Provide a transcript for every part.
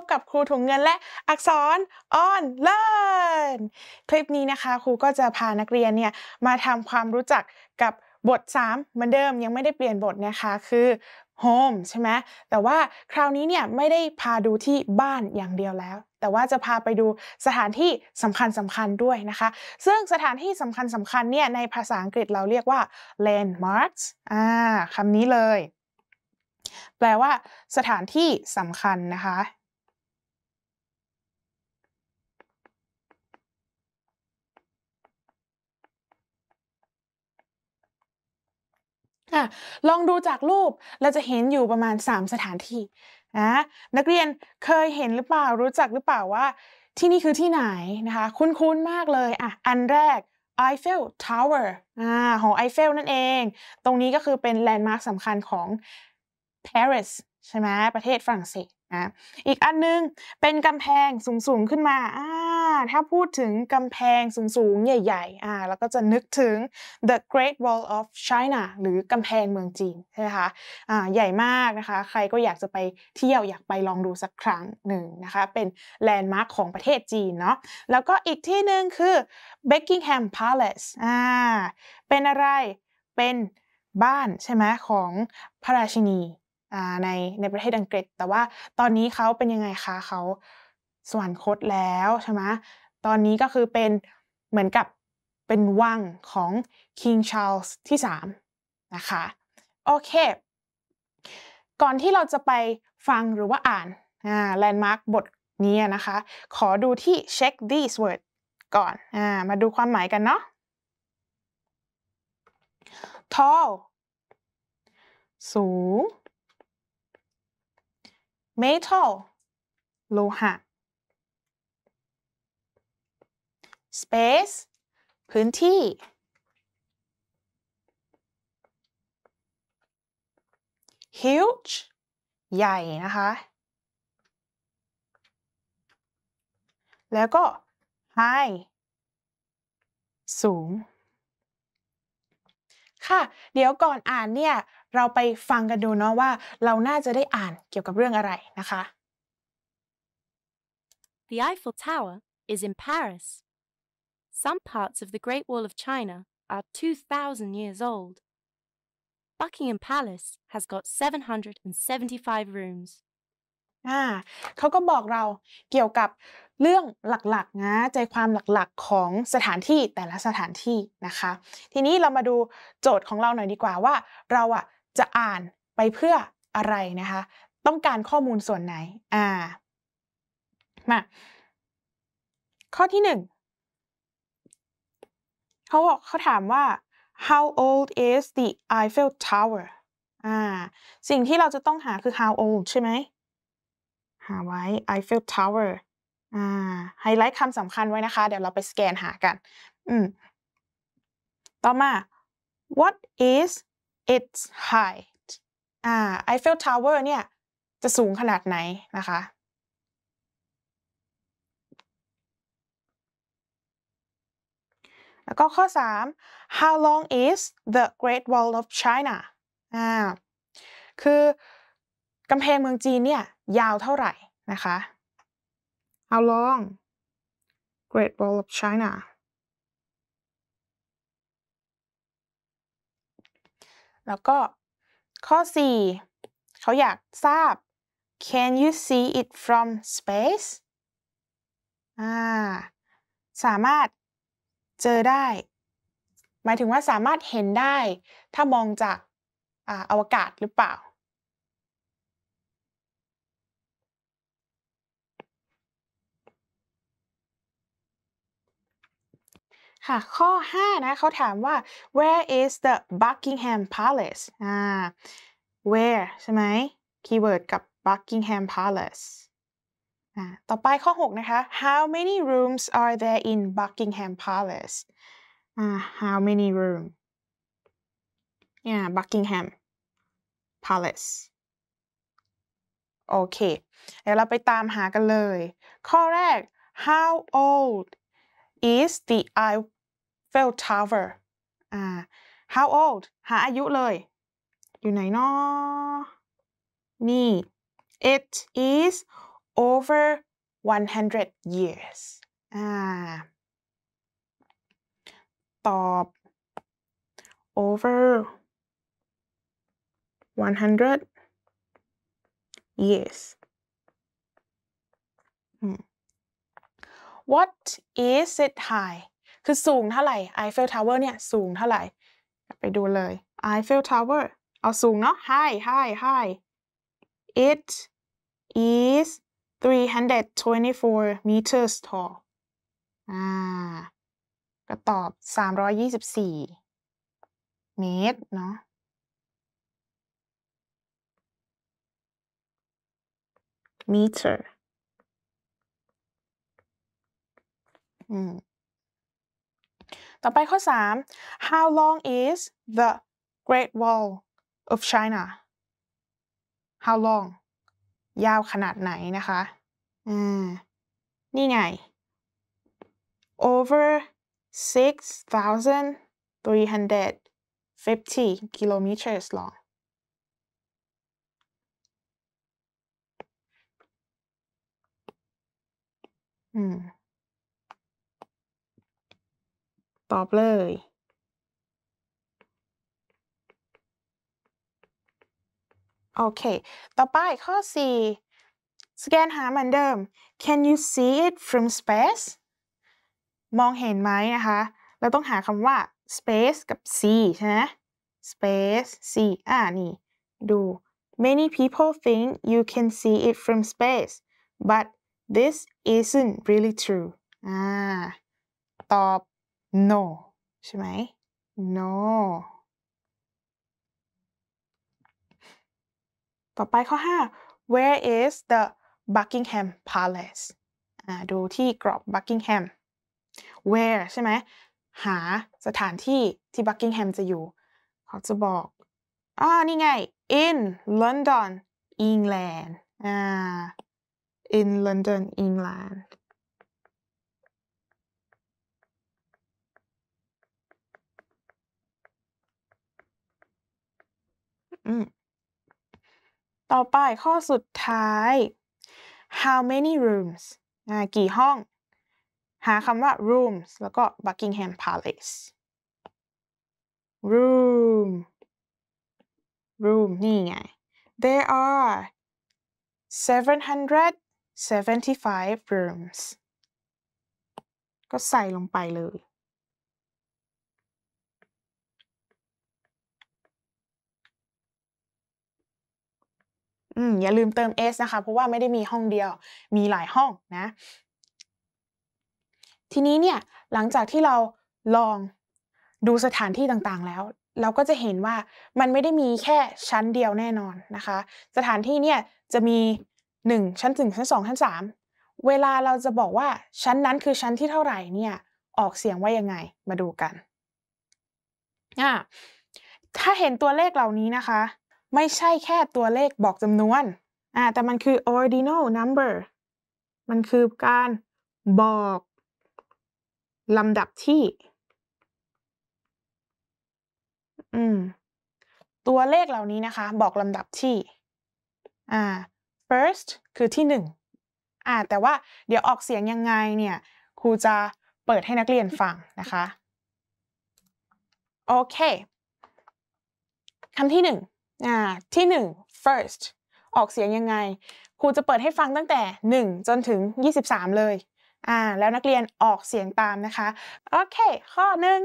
บกับครูถุงเงินและอักษร on learn คลิปนี้นะคะครูก็จะพานักเรียนเนี่ยมาทำความรู้จักกับบท3เหมือนเดิมยังไม่ได้เปลี่ยนบทนะคะคือ home ใช่ไหมแต่ว่าคราวนี้เนี่ย ไม่ได้พาดูที่บ้านอย่างเดียวแล้ว แต่ว่าจะพาไปดูสถานที่สำคัญสำคัญด้วยนะคะ ซึ่งสถานที่สำคัญสำคัญเนี่ยในภาษาอังกฤษเราเรียกว่า landmarks อ่าคำนี้เลย แปลว่าสถานที่สำคัญนะคะค่ะลองดูจากรูปเราจะเห็นอยู่ประมาณ 3 สถานที่นะนักเรียนเคยเห็นหรือเปล่ารู้จักหรือเปล่าว่าที่นี่คือที่ไหนนะคะคุ้นๆมากเลยอ่ะอันแรก Eiffel Tower อ่าหอไอเฟลนั่นเอง ตรงนี้ก็คือเป็นแลนด์มาร์คสำคัญของ Paris ใช่ไหมประเทศฝรั่งเศสนะอีกอันนึง เป็นกำแพงสูงๆขึ้นมาอ่าถ้าพูดถึงกำแพงสูง ๆ ใหญ่ๆอ่าแล้วก็จะนึกถึง the Great Wall of China หรือกำแพงเมืองจีน ใช่ไหมคะอ่าใหญ่มากนะคะ ใครก็อยากจะไปเที่ยว อยากไปลองดูสักครั้งหนึ่งนะคะ เป็นแลนด์มาร์คของประเทศจีนเนาะ แล้วก็อีกที่หนึ่งคือ Buckingham Palace อ่าเป็นอะไร เป็นบ้านใช่ไหมของพระราชินีในในประเทศอังกฤษแต่ว่าตอนนี้เขาเป็นยังไงคะเขาสวรรคตแล้วใช่ไหมตอนนี้ก็คือเป็น เหมือนกับเป็นวังของ King Charles ที่ 3 นะคะโอเคก่อนที่เราจะไปฟังหรือว่าอ่านแลนด์มาร์กบทนี้นะคะ ขอดูที่ check these words ก่อนอมาดูความหมายกันเนาะ tall สูง metal โลหะ space พื้นที่ huge ใหญ่นะคะ แล้วก็ high สูง ค่ะ เดี๋ยวก่อนอ่านเนี่ยเราไปฟังกันดูเนาะว่าเราน่าจะได้อ่านเกี่ยวกับเรื่องอะไรนะคะ The Eiffel Tower is in Paris. Some parts of the Great Wall of China are 2,000 years old. Buckingham Palace has got 775 rooms. อ่าเขาก็บอกเราเกี่ยวกับเรื่องหลักๆนะใจความหลักๆของสถานที่แต่ละสถานที่นะคะ ทีนี้เรามาดูโจทย์ของเราหน่อยดีกว่าว่าเราอะจะอ่านไปเพื่ออะไรนะคะ ต้องการข้อมูลส่วนไหน อ่ามาข้อที่หนึ่งเขาบอกเขาถามว่า how old is the Eiffel Tower อ่าสิ่งที่เราจะต้องหาคือ how old ใช่ไหม หาไว้ Eiffel Tower อ่าไฮไลท์คำสำคัญไว้นะคะ เดี๋ยวเราไปสแกนหากัน อืมต่อมา what is its height อ่า Eiffel Tower เนี่ย จะสูงขนาดไหนนะคะ แล้วก็ข้อ 3 how long is the Great Wall of China อ่าคือกำแพงเมืองจีนเนี่ย ยาวเท่าไหร่ นะคะ how long Great Wall of China แล้วก็ข้อ 4 เขาอยากทราบ can you see it from space าสามารถเจอได้ หมายถึงว่าสามารถเห็นได้ ถ้ามองจากออวกาศหรือเปล่าค่ะข้อ 5 นะเขาถามว่า where is the Buckingham Palace อ่า where ใช่ไหมคีย์เวิร์ดกับ Buckingham Palace อ่าต่อไปข้อ 6 นะคะ how many rooms are there in Buckingham Palace อ่า how many room y น a h Buckingham Palace โอเคเดี๋ยวเราไปตามหากันเลย ข้อแรก how old is the Phil Tower à how old หาอายุเลย อยู่ไหนนาะนี่ it is over 100 years อ่าตอบ over 100 years hmm. What is it high คือสูงเท่าไหร่ไอเฟลทาวเวอร์เนี่ย สูงเท่าไหร่ ไปดูเลยไอเฟลทาวเวอร์เอาสูงเนาะ high high high it is 324 meters tall อ่าก็ตอบ 324 เมตร เนาะมตรอืมต่อไปข้อ 3 how long is the Great Wall of China how long ยาวขนาดไหนนะคะ นี่ไง over 6,350 kilometers long อืมตอบเลย โอเค ต่อไปข้อ4สแกนหาเหมือนเดิม can you see it from space มองเห็นไหมนะคะ เราต้องหาคำว่า space กับ see ใช่ไหม space see อ่านี่ ดู many people think you can see it from space but this isn't really true อ่าตอบ no ใช่ไหม no ต่อไปข้อ5 where is the Buckingham Palace ดูที่กรอบ Buckingham where ใช่ไหมหาสถานที่ที่ Buckingham จะอยู่เขาจะบอกอ่านี่ไง in London England อ่า in London England ต่อไปข้อสุดท้าย how many rooms กี่ห้อง หาคำว่า rooms แล้วก็ Buckingham Palace room room นี่ไง there are 775 rooms ก็ใส่ลงไปเลยอืมอย่าลืมเติม s นะคะเพราะว่าไม่ได้มีห้องเดียว มีหลายห้องนะ ทีนี้เนี่ยหลังจากที่เราลองดูสถานที่ต่างๆแล้ว เราก็จะเห็นว่ามันไม่ได้มีแค่ชั้นเดียวแน่นอนนะคะ สถานที่เนี่ยจะมี 1 ชั้นึงชั้น2ชั้น3เวลาเราจะบอกว่าชั้นนั้นคือชั้นที่เท่าไหร่เนี่ยออกเสียงว่ายังไงมาดูกันอ่าถ้าเห็นตัวเลขเหล่านี้นะคะไม่ใช่แค่ตัวเลขบอกจำนวนอ่าแต่มันคือ ordinal number มันคือการบอกลำดับที่อืมตัวเลขเหล่านี้นะคะ บอกลำดับที่อ่า first คือที่หนึ่งอ่าแต่ว่าเดี๋ยวออกเสียงยังไงเนี่ยครูจะเปิดให้นักเรียนฟังนะคะ โอเคคำที่หนึ่งอ่าที่1 first ออกเสียงยังไงครูจะเปิดให้ฟังตั้งแต่ 1 จนถึง 23 เลยอ่าแล้วนักเรียนออกเสียงตามนะคะโอเคข้อหนึ่ง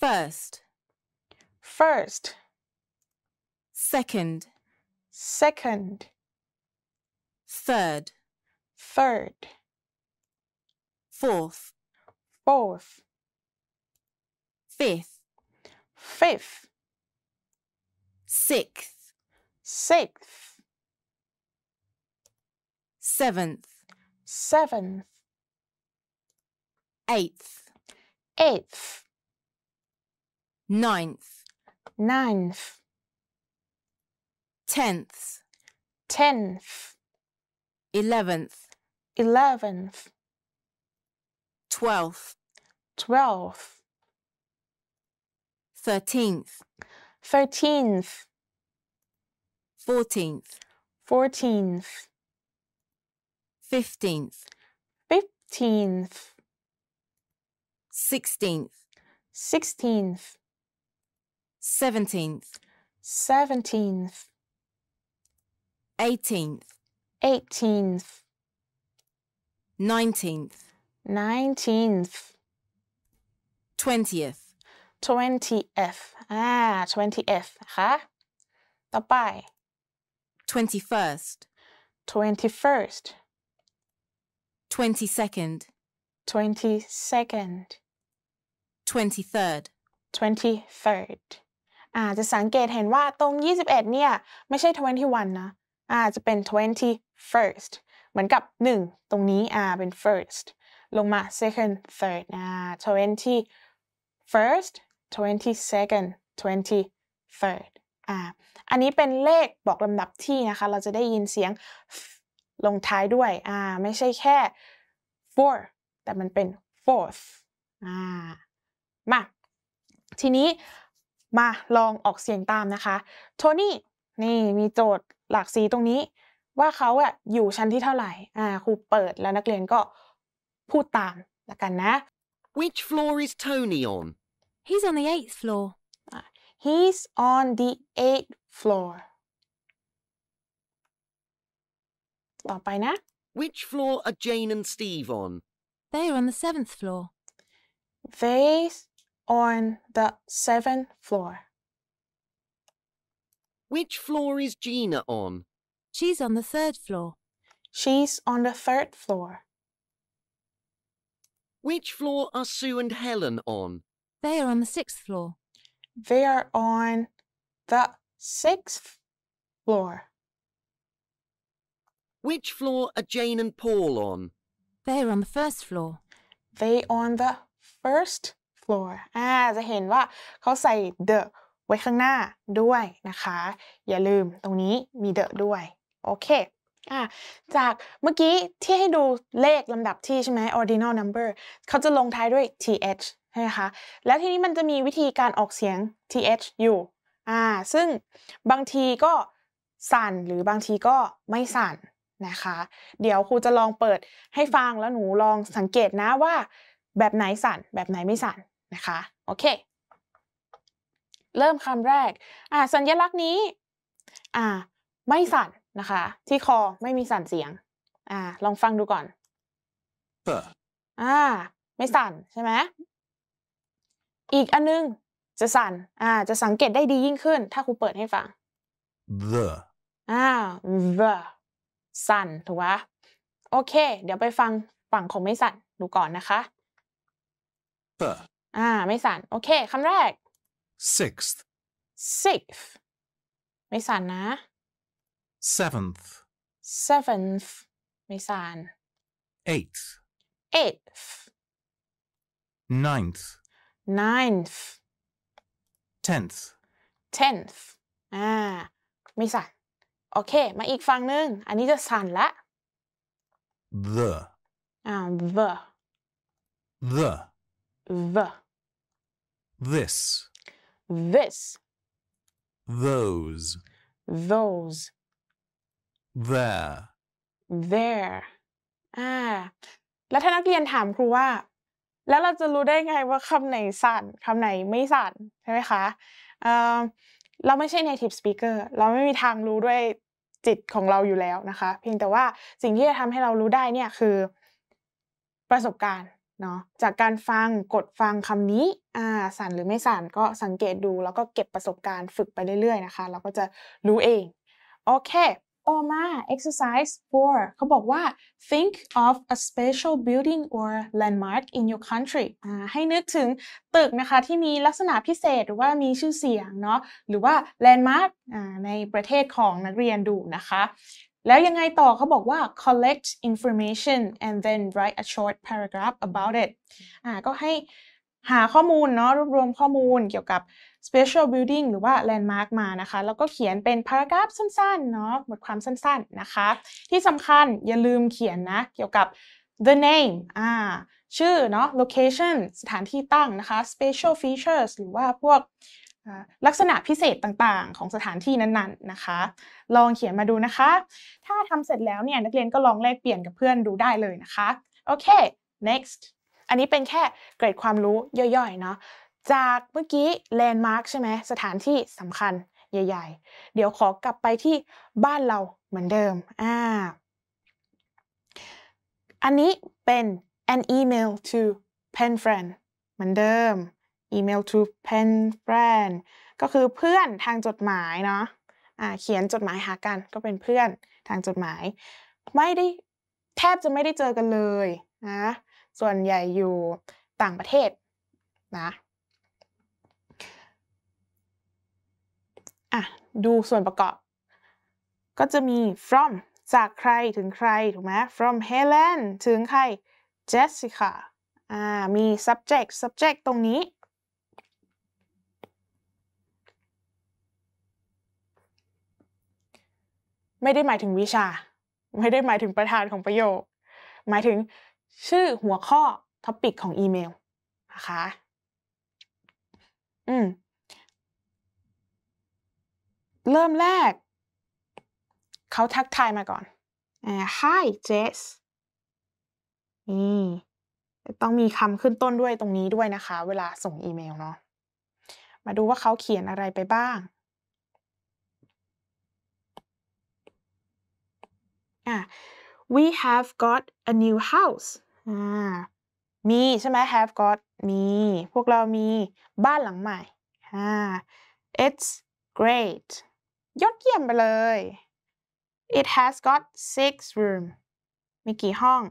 first first second second third third fourth fourth fifth fifth sixth, sixth, seventh, seventh, eighth, eighth, ninth, ninth, tenth, tenth, eleventh, eleventh, twelfth, twelfth, thirteenth, thirteenth, Fourteenth. Fourteenth. Fifteenth. Fifteenth. Sixteenth. Sixteenth. Seventeenth. Seventeenth. Eighteenth. Eighteenth. Nineteenth. Nineteenth. Twentieth. Twentieth. Ah, twentieth ค่ะต่อไป twenty f i r s t twenty f i r s t t w e n t y s e c o n d t w e n t y s e c o n d twenty t h i r d twenty t h i r d อาจจะสังเกตเห็นว่าตรงยี่สิบเอ็ดเนี่ยไม่ใช่ twenty one นะอาจจะเป็น twenty f i r s t เหมือนกับหนึ่งตรงนี้อ่าเป็น first ลงมา second third อ่า twenty first twenty second twenty third อ่า อันนี้เป็นเลขบอกลำดับที่นะคะ เราจะได้ยินเสียงลงท้ายด้วย อ่า ไม่ใช่แค่ four แต่มันเป็น fourth อ่า มา ทีนี้มาลองออกเสียงตามนะคะ โทนี่ นี่มีโจทย์หลักสีตรงนี้ ว่าเขาอะอยู่ชั้นที่เท่าไหร่ อ่า ครูเปิดแล้วนักเรียนก็พูดตามละกันนะ Which floor is Tony on? He's on the eighth floor. He's on the eighth floor ต่อไปนะ Which floor are Jane and Steve on? They're on the seventh floor. They're on the seventh floor. Which floor is Gina on? She's on the third floor. She's on the third floor. Which floor are Sue and Helen on? They are on the sixth floor. They are on the sixth floor. Which floor are Jane and Paul on? They're on the first floor. They on the first floor อ่าจะเห็นว่าเขาใส่ the ไว้ข้างหน้าด้วยนะคะ อย่าลืมตรงนี้มี the ด้วยโอเคอ่าจากเมื่อกี้ที่ให้ดูเลขลำดับที่ใช่ไหม ordinal number เขาจะลงท้ายด้วย th ใช่ไหมคะแล้วทีนี้มันจะมีวิธีการออกเสียง th อยู่อ่าซึ่งบางทีก็สั่นหรือบางทีก็ไม่สั่นนะคะ เดี๋ยวครูจะลองเปิดให้ฟังแล้วหนูลองสังเกตนะว่า แบบไหนสั่นแบบไหนไม่สั่นนะคะโอเค เริ่มคำแรกอ่าสัญลักษณ์นี้อ่าไม่สั่นนะคะ ที่คอไม่มีสั่นเสียงอ่าลองฟังดูก่อนอ่าไม่สั่นใช่ไหมอีกอันนึงจะสั่นอ่าจะสังเกตได้ดียิ่งขึ้น ถ้าครูเปิดให้ฟัง the อ่า the สั่น ถูกไหมโอเค เดี๋ยวไปฟังฝั่งของไม่สั่น ดูก่อนนะคะ the อ่าไม่สั่น โอเคคำแรก sixth sixth ไม่สั่นนะ seventh seventh ไม่สั่น eighth eighth ninth ninth tenth tenth อ่าไม่สั่นโอเค มาอีกฟังหนึ่งอันนี้จะสั่นละ the อ่า the the the this this those those there there อ่าแล้วถ้านักเรียนถามครูว่าแล้วเราจะรู้ได้ไงว่าคำไหนสั่นคำไหนไม่สั่นใช่ไหมคะเเราไม่ใช่ native speaker เราไม่มีทางรู้ด้วยจิตของเราอยู่แล้วนะคะเพียงแต่ว่าสิ่งที่จะทำให้เรารู้ได้เนี่ยคือ ประสบการณ์เนาะจากการฟังกดฟังคำนี้อ่าสั่นหรือไม่สั่นก็สังเกตดู แล้วก็เก็บประสบการณ์ฝึกไปเรื่อยๆนะคะ เราก็จะรู้เองโอเค OMA exercise 4เขาบอกว่า think of a special building or landmark in your country ให้นึกถึงตึกนะคะที่มีลักษณะพิเศษหรือว่ามีชื่อเสียงเนาะหรือว่า landmark ในประเทศของนักเรียนดูนะคะ แล้วยังไงต่อเขาบอกว่า collect information and then write a short paragraph about it อ่าก็ให้หาข้อมูลเนาะรวบรวมข้อมูลเกี่ยวกับ special building หรือว่า landmark มานะคะ แล้วก็เขียนเป็น paragraph สั้น ๆ เนาะบทความสั้นๆนะคะ ที่สำคัญอย่าลืมเขียนนะ เกี่ยวกับ the name อ่าชื่อ เนาะ location สถานที่ตั้งนะคะ special features หรือว่าพวกลักษณะพิเศษต่างๆของสถานที่นั้นๆนนนะคะ ลองเขียนมาดูนะคะ ถ้าทำเสร็จแล้วเนี่ย นักเรียนก็ลองแลกเปลี่ยนกับเพื่อนดูได้เลยนะคะโอเค next อันนี้เป็นแค่เกรดความรู้ย่อยๆเนาะจากเมื่อกี้แลนด์มาร์กใช่ไหมสถานที่สำคัญใหญ่ ๆ เดี๋ยวขอกลับไปที่บ้านเราเหมือนเดิมอ่าอันนี้เป็น an email to pen friend เหมือนเดิม email to pen friend ก็คือเพื่อนทางจดหมายเนาะะเขียนจดหมายหากันก็เป็นเพื่อนทางจดหมาย ไม่ได้แทบจะไม่ได้เจอกันเลยนะส่วนใหญ่อยู่ต่างประเทศนะอะดูส่วนประกอบ ก็จะมี from จากใครถึงใคร ถูกไหม from Helen ถึงใคร Jessica อ่ามี subject subject ตรงนี้ ไม่ได้หมายถึงวิชา ไม่ได้หมายถึงประธานของประโยค หมายถึงชื่อหัวข้อท็อปิกของอีเมลนะคะ อืมเริ่มแรก เขาทักทายมาก่อนอ่ hi Jess นี่ ต้องมีคำขึ้นต้นด้วยตรงนี้ด้วยนะคะ เวลาส่งอีเมลเนาะ มาดูว่าเขาเขียนอะไรไปบ้างอ่ะ we have got a new house อ่ามีใช่ไหม have got มีพวกเรามีบ้านหลังใหม่อ่า it's great ยอดเยี่ยมไปเลย it has got six room มีกี่ห้อง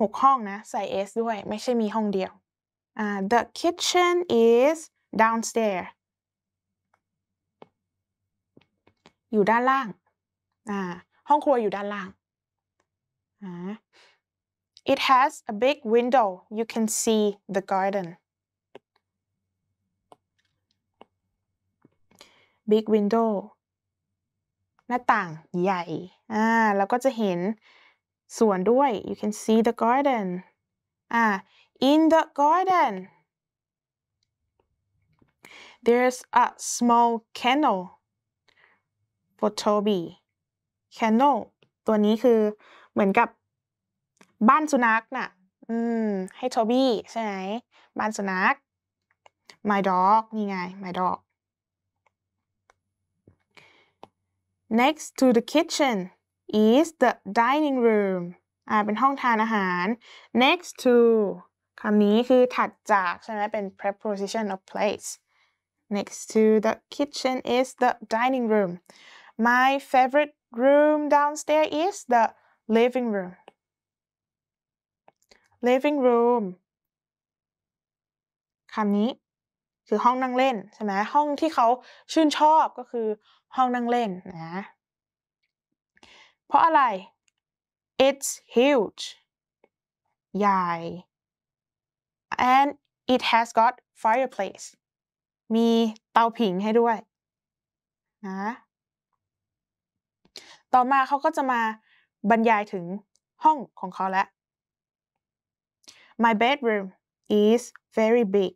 หกห้องนะ ใส่ s ด้วย ไม่ใช่มีห้องเดียว uh, the kitchen is downstairs อยู่ด้านล่างอห้องครัวอยู่ด้านล่าง it has a big window you can see the garden big window หน้าต่างใหญ่ อ่าแล้วก็จะเห็นสวนด้วย you can see the garden อ่า in the garden there's a small kennel for Toby kennel ตัวนี้คือเหมือนกับบ้านสุนัขนะ่ะ อืมให้โทบี้ใช่ไหมบ้านสุนัข my dog นี่ไง my dog Next to the kitchen is the dining room อ่าเป็นห้องทานอาหาร next to คำนี้คือ ถัดจากใช่ไหมเป็น preposition of place next to the kitchen is the dining room my favorite room downstairs is the living room living room คำนี้คือ ห้องนั่งเล่นใช่ไหมห้องที่เขาชื่นชอบก็คือห้องนั่งเล่นนะเพราะอะไร it's huge ใหญ่ and it has got fireplace มีเตาผิงให้ด้วยนะต่อมาเขาก็จะมาบรรยายถึงห้องของเขาแล้ว My bedroom is very big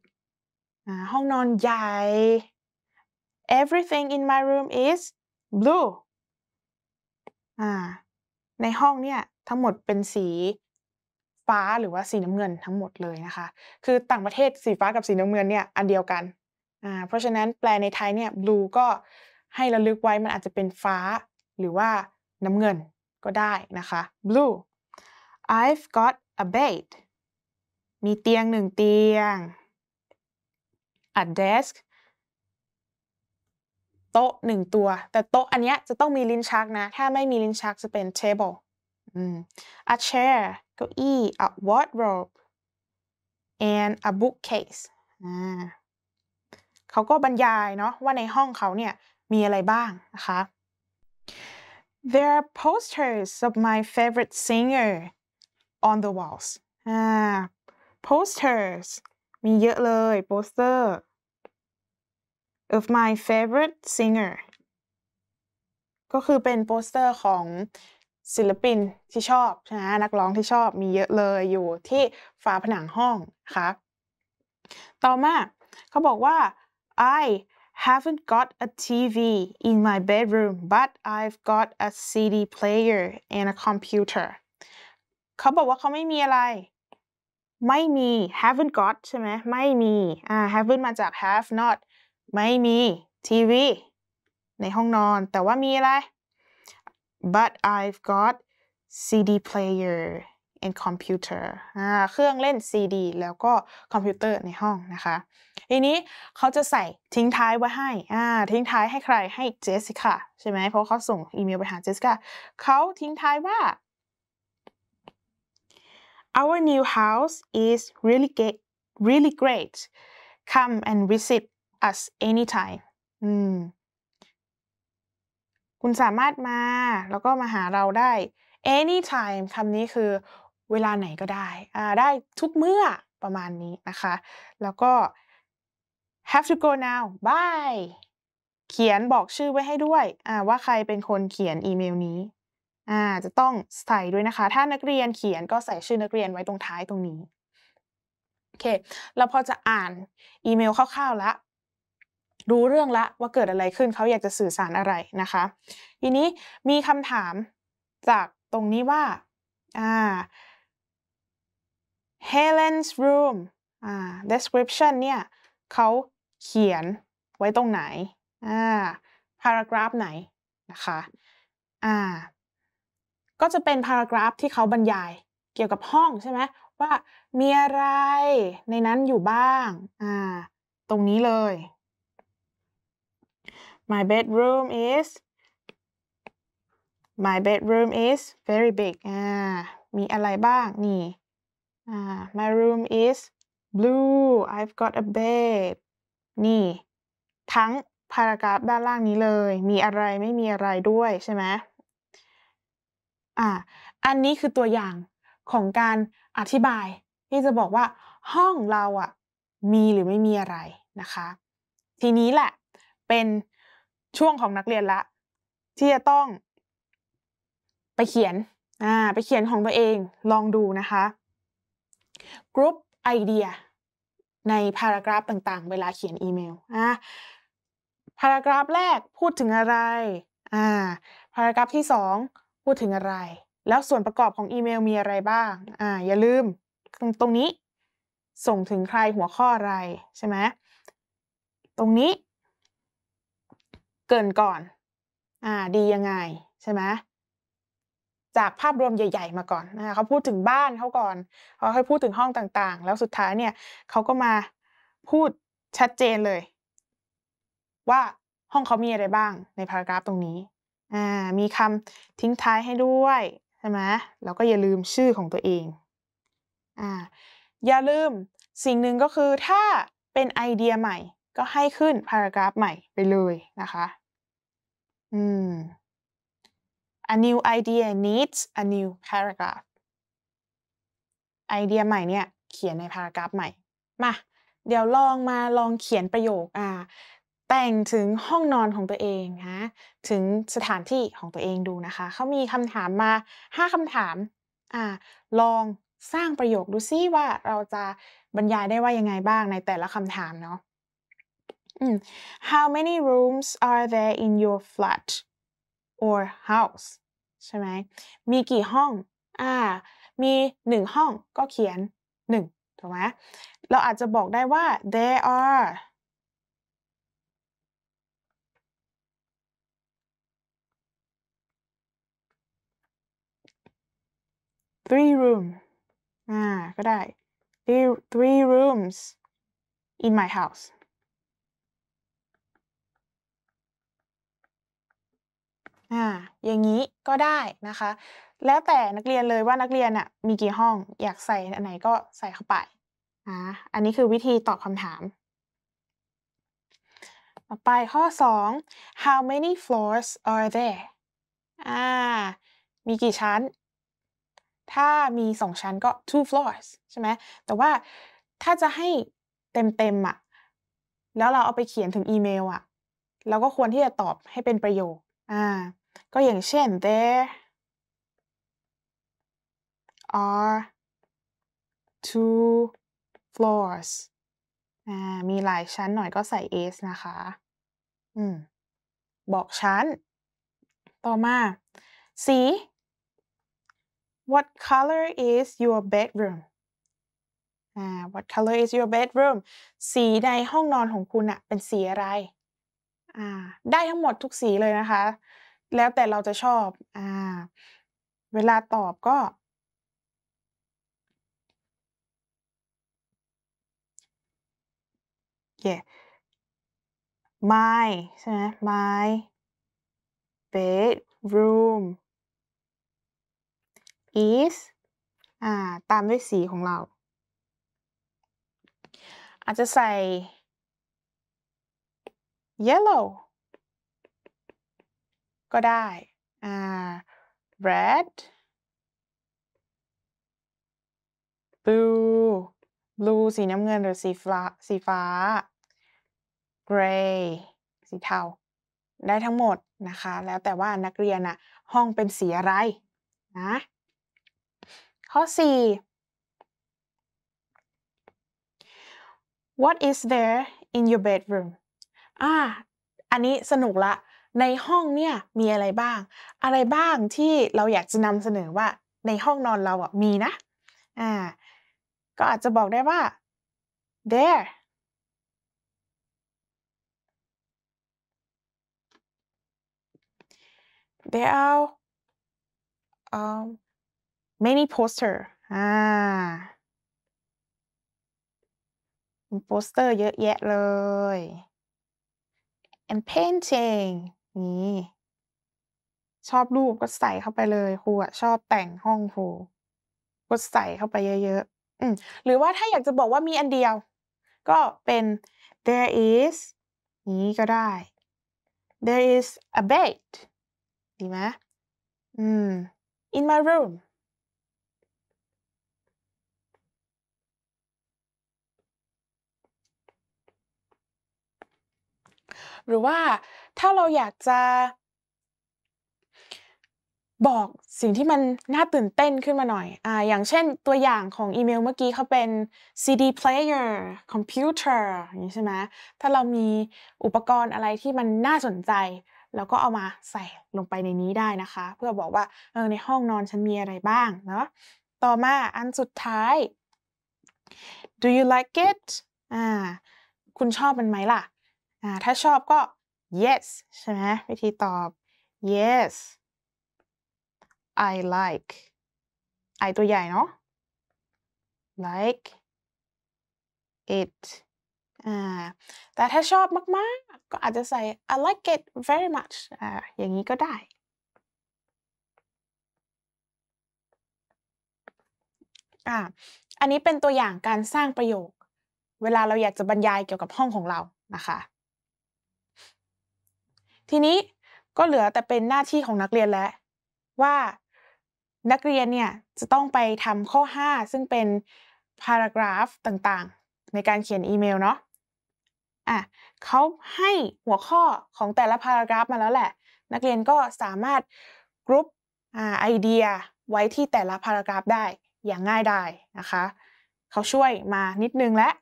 ห้องนอนใหญ่ everything in my room is blue ในห้องเนี่ยทั้งหมดเป็นสีฟ้าหรือว่าสีน้ำเงินทั้งหมดเลยนะคะ คือต่างประเทศสีฟ้ากับสีน้ำเงินเนี่ย อันเดียวกันอ่าเพราะฉะนั้นแปลในไทยเนี่ย blue ก็ให้ระลึกไว้มันอาจจะเป็นฟ้า หรือว่าน้ำเงินก็ได้นะคะ blue I've got a bed มีเตียงหนึ่งเตียง a desk โต๊ะหนึ่งตัวแต่โต๊ะอันนี้จะต้องมีลิ้นชักนะถ้าไม่มีลิ้นชักจะเป็น table a chair เก้าอี้ a wardrobe and a bookcase เขาก็บรรยายเนาะว่าในห้องเขาเนี่ยมีอะไรบ้างนะคะ There are posters of my favorite singer on the walls posters มีเยอะเลยโปสเตอร์ of my favorite singer ก็คือเป็นโปสเตอร์ของศิลปินที่ชอบนะนักร้องที่ชอบมีเยอะเลยอยู่ ที่ฝาผนังห้องค่ะ ต่อมาเขาบอกว่า I haven't got a TV in my bedroom but I've got a CD player and a computer เขาบอกว่าเขาไม่มีอะไร ไม่มี haven't got ใช่ไหม ไม่มีอ่า haven't มาจาก have not ไม่มี ทีวีในห้องนอนแต่ว่ามีอะไร but I've got CD player and computer เครื่องเล่น CD แล้วก็คอมพิวเตอร์ในห้องนะคะ ทีนี้เขาจะใส่ทิ้งท้ายไว้ให้ ทิ้งท้ายให้ใครให้เจสสิก้าใช่ไหมเพราะเขาส่งอีเมลไปหาเจสสิก้าเขาทิ้งท้ายว่า our new house is really great really great come and visit us anytime อืม คุณสามารถมา แล้วก็มาหาเราได้ anytime คำนี้คือ เวลาไหนก็ได้อ่าได้ทุกเมื่อประมาณนี้นะคะ แล้วก็ have to go now bye เขียนบอกชื่อไว้ให้ด้วยอ่า ว่าใครเป็นคนเขียนอีเมลนี้อ่าจะต้องใส่ด้วยนะคะ ถ้านักเรียนเขียนก็ใส่ชื่อนักเรียนไว้ตรงท้ายตรงนี้ โอเค เราพอจะอ่านอีเมลคร่าวๆแล้วรู้เรื่องละว่าเกิดอะไรขึ้นเขาอยากจะสื่อสารอะไรนะคะทีนี้มีคำถามจากตรงนี้ว่าอ่า Helen's room อ่า description เนี่ยเขาเขียนไว้ตรงไหนอ่า paragraph ไหนนะคะอ่าก็จะเป็น paragraph ที่เขาบรรยายเกี่ยวกับห้องใช่ไหมว่ามีอะไรในนั้นอยู่บ้างอ่าตรงนี้เลย my bedroom is my bedroom is very big อ่ามีอะไรบ้าง นี่อ่า my room is blue I've got a bed นี่ ทั้งพารากราฟด้านล่างนี้เลย มีอะไรไม่มีอะไรด้วย ใช่ไหมอ่า อันนี้คือตัวอย่างของการอธิบายที่จะบอกว่าห้องเราอะมีหรือไม่มีอะไร นะคะ ทีนี้แหละเป็นช่วงของนักเรียนละ ที่จะต้องไปเขียนอ่าไปเขียนของตัวเองลองดูนะคะกรุ๊ปไอเดียในพารากราฟต่างๆ เวลาเขียนอีเมลอ่ะพารากราฟแรกพูดถึงอะไรอ่าพารากราฟที่ 2 พูดถึงอะไร แล้วส่วนประกอบของอีเมลมีอะไรบ้างอ่าอย่าลืมตรงนี้ส่งถึงใครหัวข้ออะไร ใช่ไหมตรงนี้เกินก่อน อ่า ดียังไงใช่ไหมจากภาพรวมใหญ่ๆ มาก่อนนะคะเขาพูดถึงบ้านเขาก่อน เขาค่อยพูดถึงห้องต่างๆ แล้วสุดท้ายเนี่ยเขาก็มาพูดชัดเจนเลย ว่าห้องเขามีอะไรบ้างในพารากราฟตรงนี้ อ่า มีคำทิ้งท้ายให้ด้วยใช่ไหมแล้วก็อย่าลืมชื่อของตัวเอง อ่า อย่าลืมสิ่งหนึ่งก็คือถ้าเป็นไอเดียใหม่ ก็ให้ขึ้นพารากราฟใหม่ไปเลยนะคะอืม a new idea needs a new paragraph ไอเดียใหม่เนี่ย เขียนในพารากราฟใหม่ มา เดี๋ยวลองมาลองเขียนประโยคอ่า แต่งถึงห้องนอนของตัวเองนะถึงสถานที่ของตัวเองดูนะคะ เขามีคำถามมา 5คำถามอ่า ลองสร้างประโยคดูซิว่าเราจะบรรยายได้ว่ายังไงบ้างในแต่ละคำถามเนาะ How many rooms are there in your flat or house ใช่ไหมมีกี่ห้องอ่ามีหนึ่งห้องก็เขียนหนึ่งถูกไหมเราอาจจะบอกได้ว่า there are t h room อ่าก็ได้ three rooms in my house อ่าอย่างนี้ก็ได้นะคะ แล้วแต่นักเรียนเลยว่านักเรียนอะมีกี่ห้องอยากใส่อันไหนก็ใส่เข้าไปอ่าอันนี้คือวิธีตอบคำถาม ต่อไปข้อ 2 how many floors are there อ่ามีกี่ชั้น ถ้ามี2ชั้นก็ two floors ใช่ไหมแต่ว่าถ้าจะให้เต็มๆอ่ะแล้วเราเอาไปเขียนถึงอีเมล อ่ะเราก็ควรที่จะตอบให้เป็นประโยคอ่าก็อย่างเช่น there are two floors มีหลายชั้นหน่อยก็ใส่ s นะคะ อืม บอกชั้น ต่อมา c what color is your bedroom อ่ what color is your bedroom สีในห้องนอนของคุณอะเป็นสีอะไรอได้ทั้งหมดทุกสีเลยนะคะแล้วแต่เราจะชอบ อ่า เวลาตอบก็ yeah my ใช่ไหม my bedroom is อ่า ตามด้วยสีของเรา อาจจะใส่ yellow ก็ได้อ่า red blue blue สีน้ำเงินหรือสีฟ้า สีฟ้า gray สีเทาได้ทั้งหมดนะคะแล้วแต่ว่านักเรียนอะห้องเป็นสีอะไรนะข้อ 4 what is there in your bedroom อ่าอันนี้สนุกละในห้องเนี่ยมีอะไรบ้าง อะไรบ้างที่เราอยากจะนำเสนอว่า ในห้องนอนเราอ่ะมีนะ อ่า ก็อาจจะบอกได้ว่า there there are um, many poster อ่าโปสเตอร์เยอะแยะเลย and painting นี่ชอบรูปก็ใส่เข้าไปเลยครูอะชอบแต่งห้องครูก็ใส่เข้าไปเยอะๆอืมหรือว่าถ้าอยากจะบอกว่ามีอันเดียว ก็เป็น there is นี้ก็ได้ there is a bed ดีไหมอืม in my room หรือว่าถ้าเราอยากจะบอกสิ่งที่มันน่าตื่นเต้นขึ้นมาหน่อยอ่าอย่างเช่นตัวอย่างของอีเมลเมื่อกี้เขาเป็น CD player computer อย่างนี้ใช่ไหมถ้าเรามีอุปกรณ์อะไรที่มันน่าสนใจ เราก็เอามาใส่ลงไปในนี้ได้นะคะ เพื่อบอกว่าเออในห้องนอนฉันมีอะไรบ้างเนาะต่อมาอันสุดท้าย do you like it อ่าคุณชอบมันไหมล่ะถ้าชอบก็ yes ใช่ไหมวิธีตอบ yes I like I ตัวใหญ่เนาะ like it แต่ถ้าชอบมากๆ ก็อาจจะใส่ I like it very much ออย่างนี้ก็ได้อ่อันนี้เป็นตัวอย่างการสร้างประโยค เวลาเราอยากจะบรรยายเกี่ยวกับห้องของเรานะคะทีนี้ ก็เหลือแต่เป็นหน้าที่ของนักเรียนแล้วว่านักเรียนเนี่ยจะต้องไปทำข้อ5ซึ่งเป็นพารากราฟต่างๆ ในการเขียนอีเมลเนาะอ่ะเขาให้หัวข้อของแต่ละพารากราฟมาแล้วแหละ นักเรียนก็สามารถกรุ๊ปไอเดียไว้ที่แต่ละพารากราฟได้อย่างง่ายได้นะคะเขาช่วยมานิดนึงแล้ว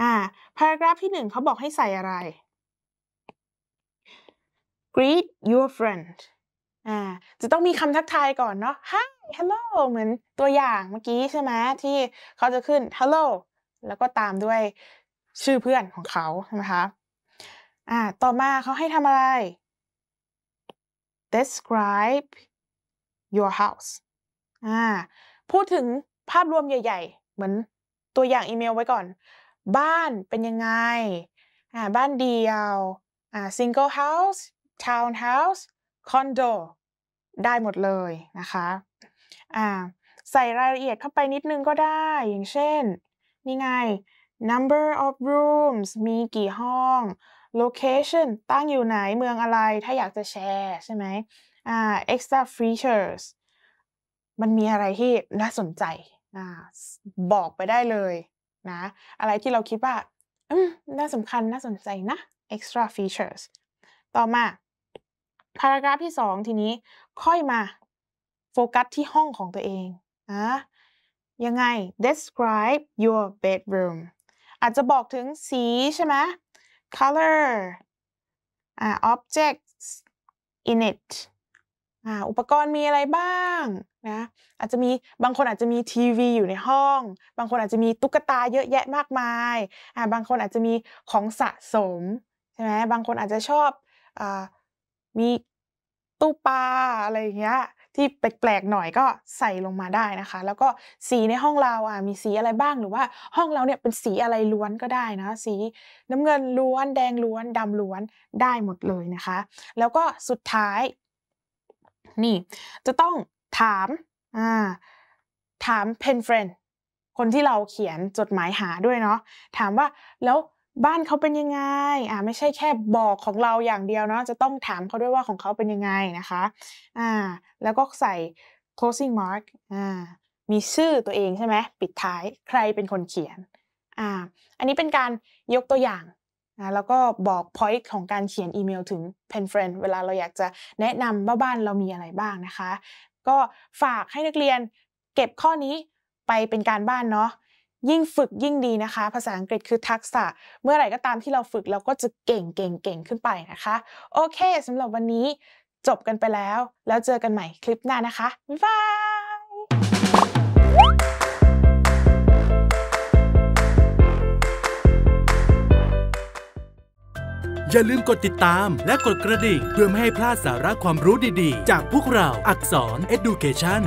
อ่าพารากราฟที่ 1 เขาบอกให้ใส่อะไร greet your friend อ่า จะต้องมีคำทักทายก่อนเนาะ hi hello เหมือนตัวอย่างเมื่อกี้ใช่ไหมที่เขาจะขึ้น hello แล้วก็ตามด้วยชื่อเพื่อนของเขาใช่ไหมคะ อ่า ต่อมาเขาให้ทำอะไร describe your house อ่า พูดถึงภาพรวมใหญ่ๆ เหมือนตัวอย่างอีเมลไว้ก่อน บ้านเป็นยังไง อ่า บ้านเดียว อ่า single house ทาวน์เฮาส์คอนโดได้หมดเลยนะคะ อ่าใส่รายละเอียดเข้าไปนิดนึงก็ได้ อย่างเช่นนี่ไง number of rooms มีกี่ห้อง location ตั้งอยู่ไหนเมืองอะไร ถ้าอยากจะแชร์ ใช่ไหมอ่า extra features มันมีอะไรที่น่าสนใจ อ่าบอกไปได้เลยนะ อะไรที่เราคิดว่า น่าสำคัญน่าสนใจนะ extra features ต่อมาพารากราฟที่สองทีนี้ค่อยมาโฟกัสที่ห้องของตัวเองนะยังไง describe your bedroom อาจจะบอกถึงสีใช่ไหม color uh, objects in it อุปกรณ์มีอะไรบ้างนะอาจจะมี บางคนอาจจะมีทีวี อยู่ในห้อง บางคนอาจจะมีตุ๊กตาเยอะแยะมากมายอ่าบางคนอาจจะมีของสะสมใช่ไหมบางคนอาจจะชอบอ่ามีตู้ปลาอะไรอย่างเงี้ยที่แปลกๆหน่อยก็ใส่ลงมาได้นะคะ แล้วก็สีในห้องเราอ่ะมีสีอะไรบ้างหรือว่าห้องเราเนี่ยเป็นสีอะไรล้วนก็ได้นะ สีน้ำเงินล้วนแดงล้วนดำล้วนได้หมดเลยนะคะ แล้วก็สุดท้าย นี่จะต้องถามอ่าถามเพนเฟรนคนที่เราเขียนจดหมายหาด้วยเนาะถามว่าแล้วบ้านเขาเป็นยังไง อ่า ไม่ใช่แค่บอกของเราอย่างเดียวเนาะ จะต้องถามเขาด้วยว่าของเขาเป็นยังไงนะคะ อ่า แล้วก็ใส่ closing mark อ่า มีชื่อตัวเองใช่ไหม ปิดท้ายใครเป็นคนเขียน อ่า อันนี้เป็นการยกตัวอย่างนะแล้วก็บอก point ของการเขียนอีเมลถึง pen friend เวลาเราอยากจะแนะนำว่าบ้านเรามีอะไรบ้างนะคะ ก็ฝากให้นักเรียนเก็บข้อนี้ไปเป็นการบ้านเนาะยิ่งฝึกยิ่งดีนะคะ ภาษาอังกฤษคือทักษะเมื่อไหร่ก็ตามที่เราฝึกเราก็จะเก่งเก่งเก่งขึ้นไปนะคะ โอเคสำหรับวันนี้จบกันไปแล้ว แล้วเจอกันใหม่คลิปหน้านะคะ บ๊ายบาย อย่าลืมกดติดตามและกดกระดิ่ง เพื่อไม่ให้พลาดสาระความรู้ดีๆ จากพวกเราอักษร Education